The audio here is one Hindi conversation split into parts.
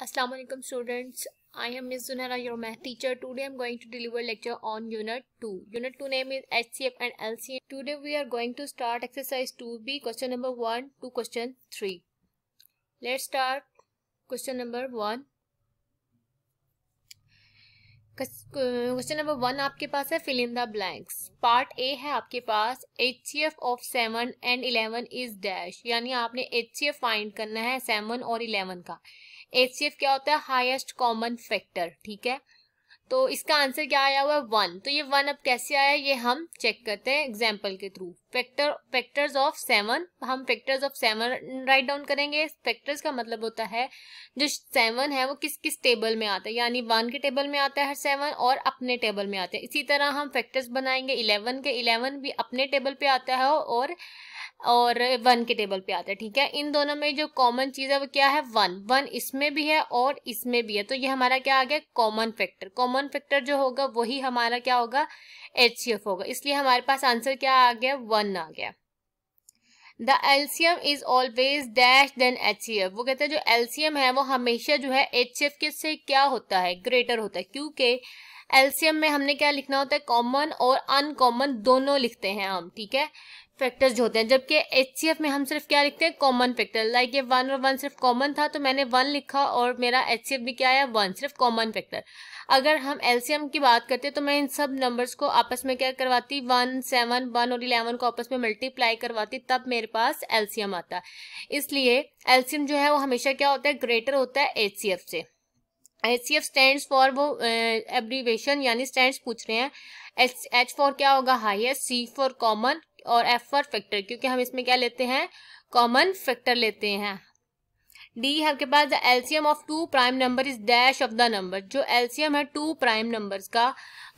Assalamu alaikum students I am Ms Zunara your math teacher today I am going to deliver lecture on unit 2 unit 2 name is HCF and LCM today we are going to start exercise 2b question number 1 to question 3 let's start question number 1 question number one आपके पास है fill in the blanks part A है आपके पास H C F of seven and eleven is dash यानी आपने एच सी एफ फाइंड करना है सेवन और इलेवन का एच क्या होता है हाईएस्ट कॉमन फैक्टर ठीक है तो इसका आंसर क्या आया हुआ है वन तो ये वन अब कैसे आया ये हम चेक करते हैं एग्जाम्पल के through factor factors of seven हम factors of seven right down करेंगे फैक्टर्स का मतलब होता है जो सेवन है वो किस किस टेबल में आता है यानी वन के टेबल में आता है सेवन और अपने टेबल में आते हैं इसी तरह हम फैक्टर्स बनाएंगे इलेवन के इलेवन भी अपने टेबल पे आता है और और वन के टेबल पे आता है ठीक है इन दोनों में जो कॉमन चीज है वो क्या है वन वन इसमें भी है और इसमें भी है तो ये हमारा क्या आ गया कॉमन फैक्टर कॉमन फैक्टर जो होगा वही हमारा क्या होगा एच होगा इसलिए हमारे पास आंसर क्या आ गया वन आ गया the LCM is always dash then H वो कहते हैं जो एल्सियम है वो हमेशा जो है एच के से क्या होता है ग्रेटर होता है क्योंकि एल्सियम में हमने क्या लिखना होता है कॉमन और अनकॉमन दोनों लिखते हैं हम ठीक है फैक्टर्स जो होते हैं जबकि एच में हम सिर्फ क्या लिखते हैं कॉमन फैक्टर लाइक ये वन और वन सिर्फ कॉमन था तो मैंने वन लिखा और मेरा एच भी क्या आया वन सिर्फ कॉमन फैक्टर अगर हम एलसीएम की बात करते हैं तो मैं इन सब नंबर्स को आपस में क्या करवाती वन सेवन वन और इलेवन को आपस में मल्टीप्लाई करवाती तब मेरे पास एलसीएम आता इसलिए एलसीएम जो है वो हमेशा क्या होता है ग्रेटर होता है एच से H C F stand for वो एब्रीवेशन यानी स्टैंड पूछ रहे हैं एच एच फॉर क्या होगा हाईएस्ट सी फॉर कॉमन और एफ फॉर फैक्टर क्योंकि हम इसमें क्या लेते हैं कॉमन फैक्टर लेते हैं डी है आपके पास the LCM of two prime number is dash of the number जो एल्सियम है टू प्राइम नंबर्स का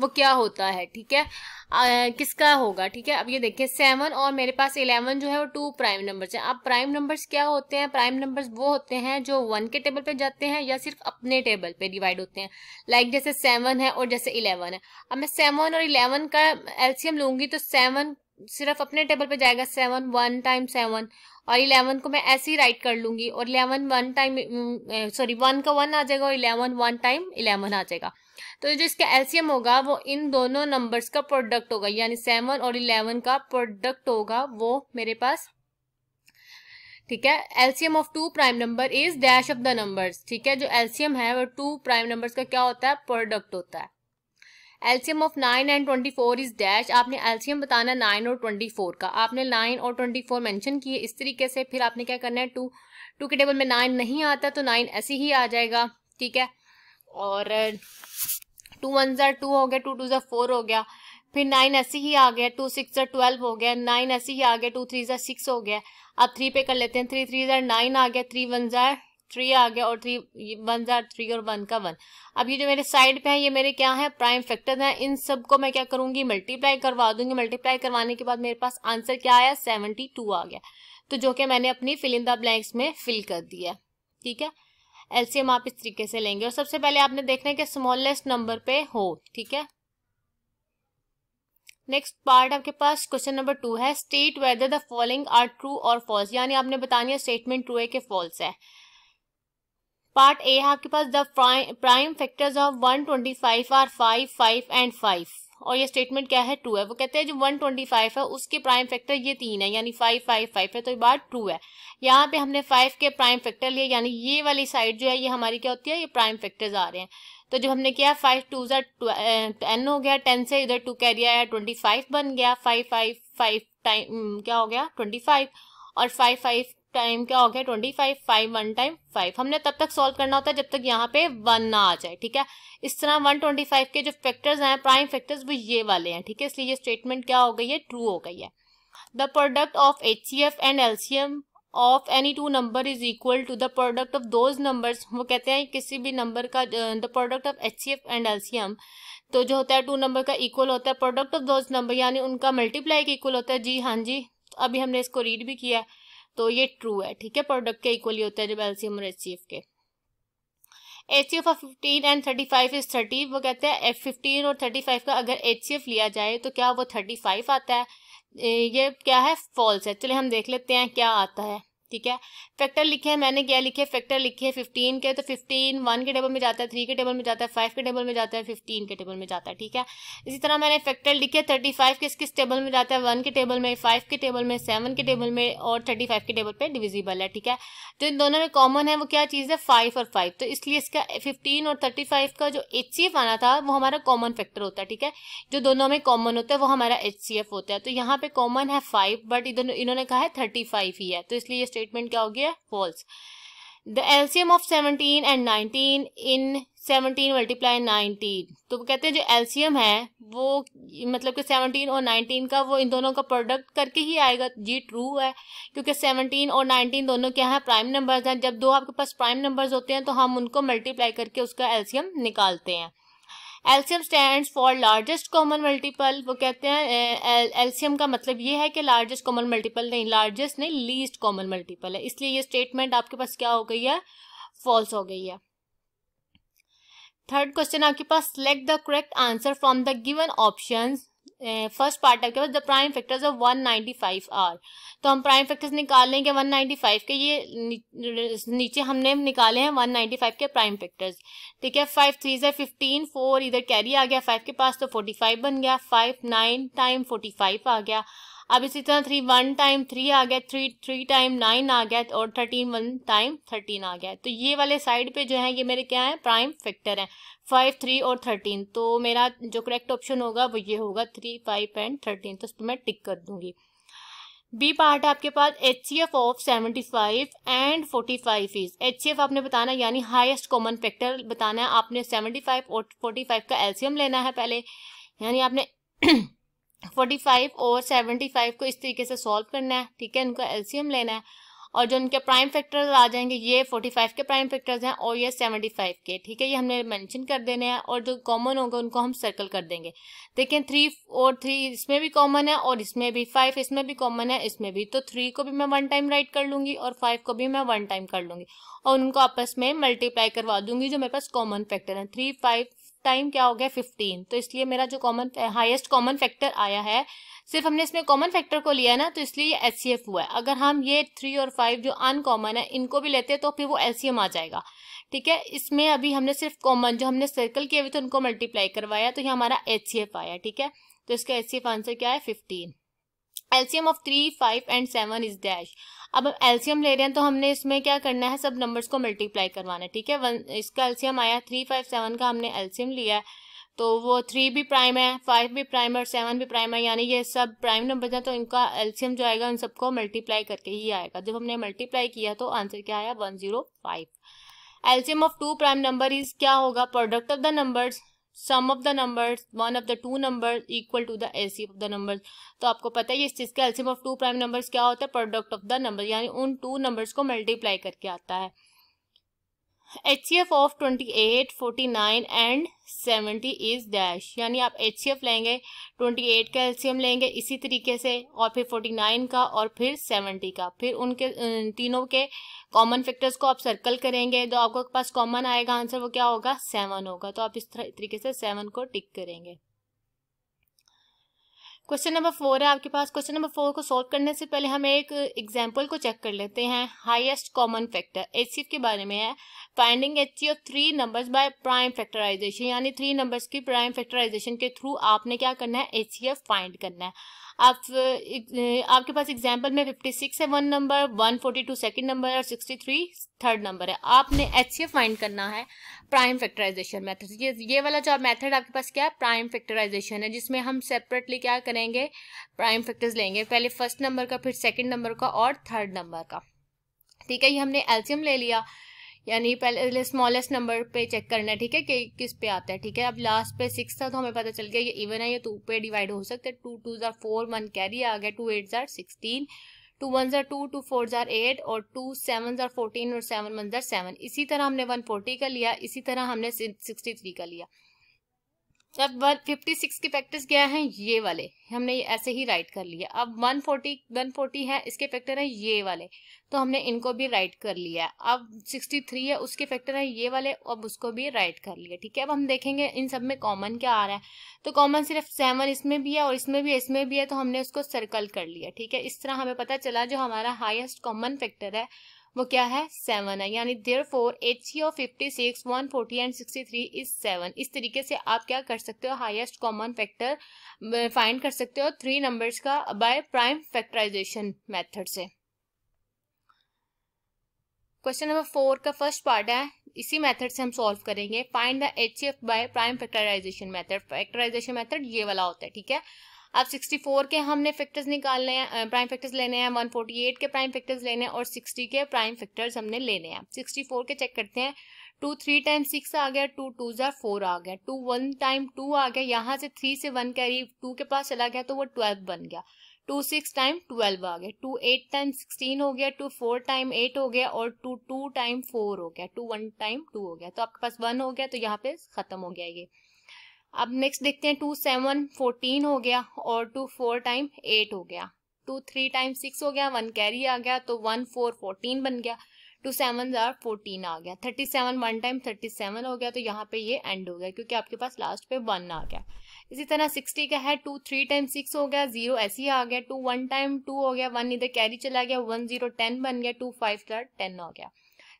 वो क्या होता है ठीक है आ, किसका होगा ठीक है अब ये देखिए सेवन और मेरे पास इलेवन जो है वो टू प्राइम नंबर्स हैं अब प्राइम नंबर्स क्या होते हैं प्राइम नंबर्स वो होते हैं जो वन के टेबल पे जाते हैं या सिर्फ अपने टेबल पे डिवाइड होते हैं लाइक like जैसे सेवन है और जैसे इलेवन है अब मैं सेवन और इलेवन का एल्सियम लूंगी तो सेवन सिर्फ अपने टेबल पे जाएगा सेवन वन टाइम सेवन और इलेवन को मैं ऐसे ही राइट कर लूँगी और eleven one time sorry one का वन आ जाएगा और इलेवन वन टाइम इलेवन आ जाएगा तो जो इसका एल्सियम होगा वो इन दोनों नंबर्स का प्रोडक्ट होगा यानी सेवन और इलेवन का प्रोडक्ट होगा वो मेरे पास ठीक है LCM of two prime number is dash of the numbers ठीक है जो एल्सियम है वो टू प्राइम नंबर्स का क्या होता है प्रोडक्ट होता है LCM of nine and twenty four is dash आपने एल्सियम बताना नाइन और ट्वेंटी फोर का आपने नाइन और ट्वेंटी फोर मैंशन किए इस तरीके से फिर आपने क्या करना है टू टू के टेबल में नाइन नहीं आता तो नाइन ऐसे ही आ जाएगा ठीक है और टू वन जर टू हो गया टू टू ज़ार फोर हो गया फिर नाइन ऐसे ही आ गया टू सिक्स ज़ार ट्वेल्व हो गया नाइन ऐसे ही आ गया टू थ्री जर सिक्स हो गया अब थ्री पे कर लेते हैं थ्री थ्री जर नाइन आ गया थ्री वन ज़ार थ्री आ गया और थ्री वन जार थ्री और वन का वन अब ये जो मेरे साइड पे है ये मेरे क्या है प्राइम फैक्टर है इन सब को मैं क्या करूंगी मल्टीप्लाई करवा दूंगी मल्टीप्लाई करवाने के बाद मेरे पास आंसर क्या आया सेवेंटी टू आ गया तो जो कि मैंने अपनी फिलिंग द ब्लैंक्स में फिल कर दिया ठीक है एलसीएम आप इस तरीके से लेंगे और सबसे पहले आपने देखना है कि स्मॉलेस्ट नंबर पे हो ठीक है नेक्स्ट पार्ट आपके पास क्वेश्चन नंबर टू है state whether the following are true और फॉल्स यानी आपने बतानी है स्टेटमेंट ट्रू है कि फॉल्स है पार्ट ए है आपके पास the prime factors of 125 are 5 5 and 5 और ये स्टेटमेंट क्या है टू है वो कहते हैं जो 125 है उसके प्राइम फैक्टर ये तीन है यानी 5 5 5 है तो ये बात टू है यहाँ पे हमने 5 के प्राइम फैक्टर लिए यानी ये वाली साइड जो है ये हमारी क्या होती है ये प्राइम फैक्टर्स आ रहे हैं तो जो हमने किया फाइव टू ज़ा टेन हो गया टेन से इधर टू कैरी आया ट्वेंटी फाइव बन गया फाइव फाइव फाइव टाइम क्या हो गया ट्वेंटी फाइव और फाइव फाइव टाइम क्या हो गया twenty five five one time five हमने तब तक सॉल्व करना होता है जब तक यहाँ पे वन ना आ जाए ठीक है इस तरह वन ट्वेंटी फाइव के जो फैक्टर्स हैं प्राइम फैक्टर्स वो ये वाले हैं ठीक है इसलिए ये स्टेटमेंट क्या हो गई है ट्रू हो गई है the product of H C F and L C M of any two number is equal to the product of those number वो कहते हैं किसी भी नंबर का the product of H C F and L C M तो जो होता है टू नंबर का इक्वल होता है प्रोडक्ट ऑफ दोज नंबर यानी उनका मल्टीप्लाई का इक्वल होता है जी हाँ जी तो अभी हमने इसको रीड भी किया है तो ये ट्रू है ठीक है प्रोडक्ट के इक्वली होते हैं जब एलसीएम और एच के H of fifteen and thirty five is thirty वो कहते हैं एफ फिफ्टीन और थर्टी फाइव का अगर एच लिया जाए तो क्या वो थर्टी फाइव आता है ये क्या है फॉल्स है चलिए हम देख लेते हैं क्या आता है ठीक है फैक्टर लिखे हैं मैंने क्या लिखे फैक्टर लिखे हैं फिफ्टीन के तो फिफ्टीन वन के टेबल में जाता है थ्री के टेबल में जाता है फाइव के टेबल में जाता है फिफ्टीन के टेबल में जाता है ठीक है इसी तरह मैंने फैक्टर लिखे थर्टी फाइव किस किस टेबल में जाता है वन के टेबल में फाइव के टेबल में सेवन के टेबल में और थर्टी फाइव के टेबल पर डिविजिबल है ठीक है जो तो इन दोनों में कॉमन है वो क्या चीज़ है फाइव और फाइव तो इसलिए इसका फिफ्टीन और थर्टी फाइव का जो एच सी एफ आना था वो हमारा कॉमन फैक्टर होता है ठीक है जो दोनों में कॉमन होता है वो हमारा एच सी एफ होता है तो यहाँ पे कॉमन है फाइव बट इधर इन्होंने कहा है थर्टी फाइव ही है तो इसलिए स्टेटमेंट क्या हो गया false the LCM of seventeen and nineteen इन सेवनटीन मल्टीप्लाई नाइनटीन तो वो कहते हैं जो एल्सियम है वो मतलब कि सेवनटीन और नाइनटीन का वो इन दोनों का प्रोडक्ट करके ही आएगा जी ट्रू है क्योंकि सेवनटीन और नाइनटीन दोनों क्या हैं प्राइम नंबर्स हैं जब दो आपके पास प्राइम नंबर्स होते हैं तो हम उनको मल्टीप्लाई करके उसका एल्सियम निकालते हैं LCM stand for largest common multiple वो कहते हैं एल्सियम का मतलब ये है कि लार्जेस्ट कॉमन मल्टीपल नहीं लार्जेस्ट नहीं लीस्ट कॉमन मल्टीपल है इसलिए ये स्टेटमेंट आपके पास क्या हो गई है फॉल्स हो गई है थर्ड क्वेश्चन आपके पास select the correct answer from the given options first part आपके पास the prime factors of 195 are तो हम प्राइम फैक्टर्स निकाल लेंगे 195 के ये नीचे हमने निकाले हैं 195 के प्राइम फैक्टर्स ठीक है फाइव थ्री ज़ै फिफ्टीन फोर इधर कैरी आ गया फाइव के पास तो फोर्टी फाइव बन गया five nine time forty five आ गया अब इसी तरह थ्री वन टाइम थ्री आ गया थ्री थ्री टाइम नाइन आ गया और थर्टीन वन टाइम थर्टीन आ गया तो ये वाले साइड पे जो है ये मेरे क्या है प्राइम फैक्टर है फाइव थ्री और थर्टीन तो मेरा जो करेक्ट ऑप्शन होगा वो ये होगा थ्री फाइव एंड थर्टीन तो उसको मैं टिक कर दूंगी बी पार्ट है आपके पास H C F of seventy five and forty five is H C F आपने बताना यानी हाईएस्ट कॉमन फैक्टर बताना है आपने सेवेंटी फाइव और फोर्टी फाइव का एल्सियम लेना है पहले यानी आपने फोर्टी फाइव और सेवेंटी फाइव को इस तरीके से सॉल्व करना है ठीक है इनका एलसीएम लेना है और जो इनके प्राइम फैक्टर्स आ जाएंगे ये फोर्टी फाइव के प्राइम फैक्टर्स हैं और ये सेवेंटी फाइव के ठीक है ये हमने मेंशन कर देने हैं और जो कॉमन होगा उनको हम सर्कल कर देंगे देखें थ्री और थ्री इसमें भी कॉमन है और इसमें भी फाइव इसमें भी कॉमन है इसमें भी तो थ्री को भी मैं वन टाइम राइट कर लूँगी और फाइव को भी मैं वन टाइम कर लूँगी और उनको आपस में मल्टीप्लाई करवा दूंगी जो मेरे पास कॉमन फैक्टर हैं थ्री फाइव टाइम क्या हो गया फिफ्टीन तो इसलिए मेरा जो कॉमन हाईएस्ट कॉमन फैक्टर आया है सिर्फ हमने इसमें कॉमन फैक्टर को लिया है ना तो इसलिए ये एच हुआ है अगर हम ये थ्री और फाइव जो अनकॉमन है इनको भी लेते हैं तो फिर वो एल आ जाएगा ठीक है इसमें अभी हमने सिर्फ कॉमन जो हमने सर्कल किए हुए थे उनको मल्टीप्लाई करवाया तो ये हमारा एच आया ठीक है तो इसका एच आंसर क्या है fifteen LCM of three five and seven is dash अब हम एल्सियम ले रहे हैं तो हमने इसमें क्या करना है सब नंबर्स को मल्टीप्लाई करवाना है ठीक है वन इसका एल्सियम आया थ्री फाइव सेवन का हमने एल्सियम लिया है तो वो थ्री भी प्राइम है फाइव भी प्राइम है और सेवन भी प्राइम है यानी ये सब प्राइम नंबर हैं तो इनका एल्सियम जो आएगा उन सबको मल्टीप्लाई करके ही आएगा जब हमने मल्टीप्लाई किया तो आंसर क्या आया one zero five LCM of two prime number is क्या होगा product of the numbers sum of the numbers one of the two numbers equal to the HCF of the numbers तो आपको पता है इस चीज़ का LCM of two prime numbers क्या होता है प्रोडक्ट ऑफ द नंबर यानी उन टू नंबर्स को मल्टीप्लाई करके आता है H F of twenty eight forty nine and seventy is dash यानी आप एच एफ लेंगे एट का एल्शियम लेंगे इसी तरीके से और फिर फोर्टी नाइन का और फिर सेवेंटी का फिर उनके तीनों के कॉमन फैक्टर्स को आप सर्कल करेंगे तो आपके पास कॉमन आएगा आंसर वो क्या होगा सेवन होगा तो आप इस तरीके से सेवन को टिक करेंगे क्वेश्चन नंबर फोर है आपके पास क्वेश्चन नंबर फोर को सॉल्व करने से पहले हम एक एग्जाम्पल को चेक कर लेते हैं हाईएस्ट कॉमन फैक्टर एच के बारे में है finding H C of three numbers by prime factorization यानी थ्री नंबर्स की प्राइम फैक्टराइजेशन के थ्रू आपने क्या करना है एच फाइंड करना है आप आपके पास एग्जाम्पल में फिफ्टी सिक्स है one number one forty two second number और सिक्सटी थ्री थर्ड नंबर है आपने एच फाइंड करना है प्राइम फैक्टराइजेशन मेथड ये ये वाला जो मेथड आपके पास क्या है प्राइम फैक्टराइजेशन है जिसमें हम सेपरेटली क्या करेंगे प्राइम फैक्टर्स लेंगे पहले फर्स्ट नंबर का फिर सेकेंड नंबर का और थर्ड नंबर का ठीक है ये हमने एल्सियम ले लिया यानी पहले स्मॉलेस्ट नंबर पे चेक करना है ठीक है कि किस पे आता है ठीक है अब लास्ट पे सिक्स था तो हमें पता चल गया ये इवन है ये टू पे डिवाइड हो सकता है टू टू ज़ार फोर वन कैरी आ गया टू एट ज़ार सिक्सटीन टू वन ज़ार टू टू फोर ज़ार एट और टू सेवन ज़ार फोर्टीन और सेवन वन ज़ार सेवन इसी तरह हमने वन फोर्टी का लिया इसी तरह हमने सिक्सटी थ्री का लिया अब वन फिफ्टी सिक्स के फैक्टर्स क्या हैं ये वाले हमने ऐसे ही राइट कर लिया अब वन फोर्टी वन फोर्टी है इसके फैक्टर है ये वाले तो हमने इनको भी राइट कर लिया अब सिक्सटी थ्री है उसके फैक्टर है ये वाले अब उसको भी राइट कर लिया ठीक है अब हम देखेंगे इन सब में कॉमन क्या आ रहा है तो कॉमन सिर्फ सेवन इसमें भी है और इसमें भी इसमें भी है तो हमने उसको सर्कल कर लिया ठीक है इस तरह हमें पता चला जो हमारा हाइस्ट कॉमन फैक्टर है वो क्या है सेवन है यानी therefore H C of fifty six one forty and sixty three is seven इस तरीके से आप क्या कर सकते हो हाईएस्ट कॉमन फैक्टर फाइंड कर सकते हो थ्री नंबर्स का बाय प्राइम फैक्टराइजेशन मेथड से क्वेश्चन नंबर फोर का फर्स्ट पार्ट है इसी मेथड से हम सॉल्व करेंगे find the H by prime factorization method factorization method ये वाला होता है ठीक है अब 64 के हमने फैक्टर्स निकालने हैं प्राइम फैक्टर्स लेने हैं 148 के प्राइम फैक्टर्स लेने हैं और 60 के प्राइम फैक्टर्स हमने लेने हैं 64 के चेक करते हैं टू थ्री टाइम सिक्स आ गया टू टू ज़ा फोर आ गया टू वन टाइम टू आ गया यहाँ से थ्री से वन कैरी टू के पास चला गया तो वो ट्वेल्व बन गया टू सिक्स टाइम ट्वेल्व आ गया टू एट टाइम सिक्सटीन हो गया टू फोर टाइम एट हो गया और टू टू टाइम फोर हो गया टू वन टाइम टू हो गया तो आपके पास वन हो गया तो यहाँ पे ख़त्म हो गया ये अब नेक्स्ट देखते हैं टू सेवन फोर्टीन हो गया और टू फोर टाइम एट हो गया टू थ्री टाइम सिक्स हो गया वन कैरी आ गया तो वन फोर फोर्टीन बन गया टू सेवन जार फोर्टीन आ गया thirty seven one time thirty seven हो गया तो यहाँ पे ये एंड हो गया क्योंकि आपके पास लास्ट पे वन आ गया इसी तरह सिक्सटी का है टू थ्री टाइम सिक्स हो गया जीरो ऐसे ही आ गया टू वन टाइम टू हो गया वन इधर कैरी चला गया वन जीरो टेन बन गया टू फाइव जार टेन हो गया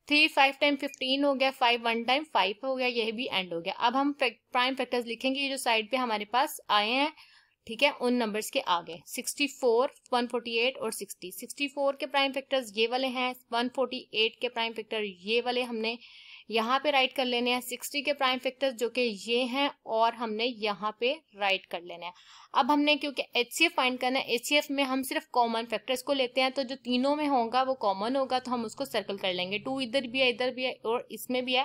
थ्री फाइव टाइम फिफ्टीन हो गया फाइव वन टाइम फाइव हो गया यह भी एंड हो गया अब हम प्राइम फैक्टर्स लिखेंगे ये जो साइड पे हमारे पास आए हैं ठीक है उन नंबर्स के आगे फोर्टी एट और सिक्सटी सिक्सटी फोर के प्राइम फैक्टर्स ये वाले हैं वन फोर्टी एट के प्राइम फैक्टर ये वाले हमने यहाँ पे राइट कर लेने हैं सिक्सटी के प्राइम फैक्टर्स जो कि ये हैं और हमने यहाँ पे राइट कर लेने हैं अब हमने क्योंकि एच सी एफ फाइंड करना है एच सी एफ में हम सिर्फ कॉमन फैक्टर्स को लेते हैं तो जो तीनों में होगा वो कॉमन होगा तो हम उसको सर्कल कर लेंगे टू इधर भी है इधर भी है और इसमें भी है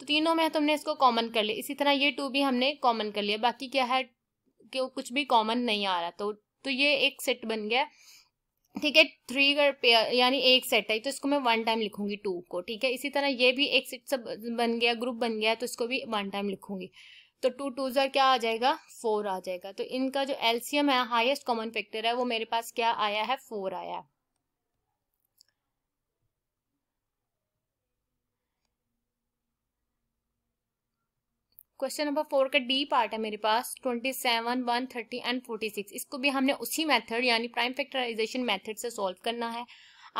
तो तीनों में तुमने इसको कॉमन कर लिया इसी तरह ये टू भी हमने कॉमन कर लिया बाकी क्या है कि कुछ भी कॉमन नहीं आ रहा तो तो ये एक सेट बन गया ठीक है थ्री पेयर यानी एक सेट है तो इसको मैं वन टाइम लिखूंगी टू को ठीक है इसी तरह ये भी एक सेट सब बन गया ग्रुप बन गया तो इसको भी वन टाइम लिखूंगी तो टू टू ज़र क्या आ जाएगा फोर आ जाएगा तो इनका जो एल्सियम है हाईएस्ट कॉमन फैक्टर है वो मेरे पास क्या आया है फोर आया है क्वेश्चन नंबर फोर का डी पार्ट है मेरे पास twenty seven one thirty and forty six इसको भी हमने उसी मेथड यानी प्राइम फैक्टराइजेशन मेथड से सॉल्व करना है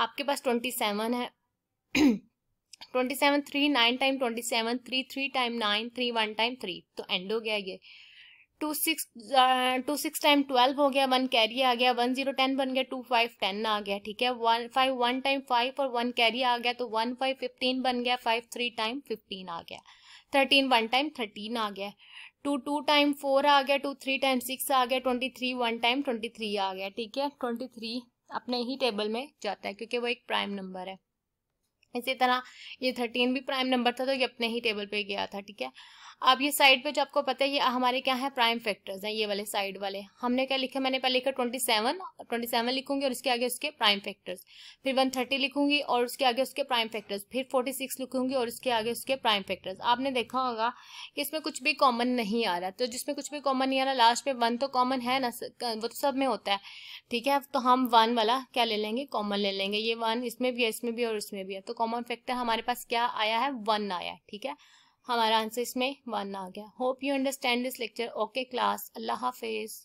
आपके पास ट्वेंटी सेवन है twenty seven three nine time twenty seven three three time nine three one time three तो एंड हो गया ये two six two six time twelve हो गया वन कैरी आ गया वन जीरो टेन बन गया टू फाइव टेन आ गया ठीक है one five one time five और वन कैरी आ गया तो वन फाइव फिफ्टीन बन गया फाइव थ्री टाइम फिफ्टीन आ गया थर्टीन वन टाइम थर्टीन आ गया टू टू टाइम फोर आ गया टू थ्री टाइम सिक्स आ गया twenty three one time twenty three आ गया ठीक है ट्वेंटी थ्री अपने ही टेबल में जाता है क्योंकि वो एक प्राइम नंबर है इसी तरह ये थर्टीन भी प्राइम नंबर था तो ये अपने ही टेबल पे गया था ठीक है अब ये साइड पे जो आपको पता है ये हमारे क्या है प्राइम फैक्टर्स हैं ये वाले साइड वाले हमने क्या लिखा मैंने पहले लिखा ट्वेंटी सेवन ट्वेंटी सेवन लिखूंगी और उसके आगे उसके प्राइम फैक्टर्स फिर वन थर्टी लिखूंगी और उसके आगे उसके प्राइम फैक्टर्स फिर फोर्टी सिक्स लिखूंगी और उसके आगे उसके प्राइम फैक्टर्स आपने देखा होगा कि इसमें कुछ भी कॉमन नहीं आ रहा तो जिसमें कुछ भी कॉमन नहीं आ रहा लास्ट में वन तो कॉमन है ना वो तो सब में होता है ठीक है तो हम वन वाला क्या ले लेंगे कॉमन ले लेंगे ये वन इसमें भी है इसमें भी और इसमें भी है तो कॉमन फैक्टर हमारे पास क्या आया है वन आया है ठीक है हमारा आंसर इसमें वन आ गया hope you understand this lecture okay class अल्लाह हाफिज़